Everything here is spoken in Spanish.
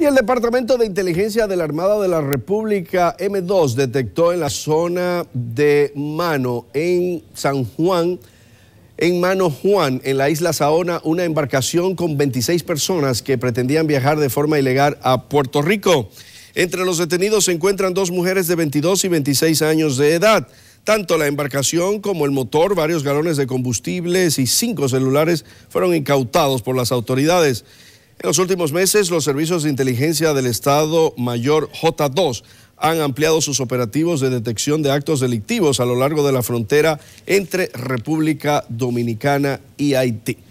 Y el Departamento de Inteligencia de la Armada de la República M2 detectó en la zona de Mano, en San Juan, en Mano Juan, en la isla Saona, una embarcación con 26 personas que pretendían viajar de forma ilegal a Puerto Rico. Entre los detenidos se encuentran dos mujeres de 22 y 26 años de edad. Tanto la embarcación como el motor, varios galones de combustibles y cinco celulares fueron incautados por las autoridades. En los últimos meses, los servicios de inteligencia del Estado Mayor J2 han ampliado sus operativos de detección de actos delictivos a lo largo de la frontera entre República Dominicana y Haití.